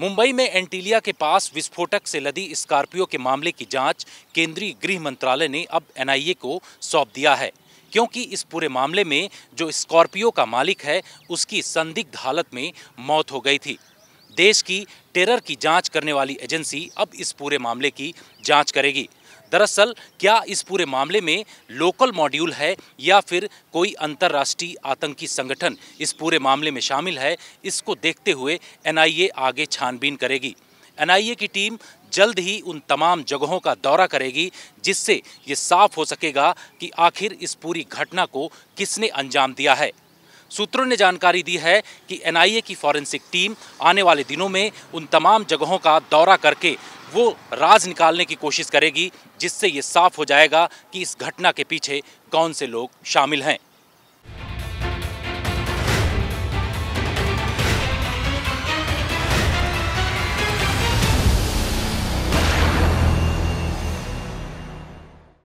मुंबई में एंटीलिया के पास विस्फोटक से लदी स्कॉर्पियो के मामले की जांच केंद्रीय गृह मंत्रालय ने अब एनआईए को सौंप दिया है क्योंकि इस पूरे मामले में जो स्कॉर्पियो का मालिक है उसकी संदिग्ध हालत में मौत हो गई थी देश की टेरर की जांच करने वाली एजेंसी अब इस पूरे मामले की जांच करेगी दरअसल क्या इस पूरे मामले में लोकल मॉड्यूल है या फिर कोई अंतर्राष्ट्रीय आतंकी संगठन इस पूरे मामले में शामिल है इसको देखते हुए एनआईए आगे छानबीन करेगी एनआईए की टीम जल्द ही उन तमाम जगहों का दौरा करेगी जिससे ये साफ हो सकेगा कि आखिर इस पूरी घटना को किसने अंजाम दिया है सूत्रों ने जानकारी दी है कि एनआईए की फॉरेंसिक टीम आने वाले दिनों में उन तमाम जगहों का दौरा करके वो राज निकालने की कोशिश करेगी जिससे ये साफ हो जाएगा कि इस घटना के पीछे कौन से लोग शामिल हैं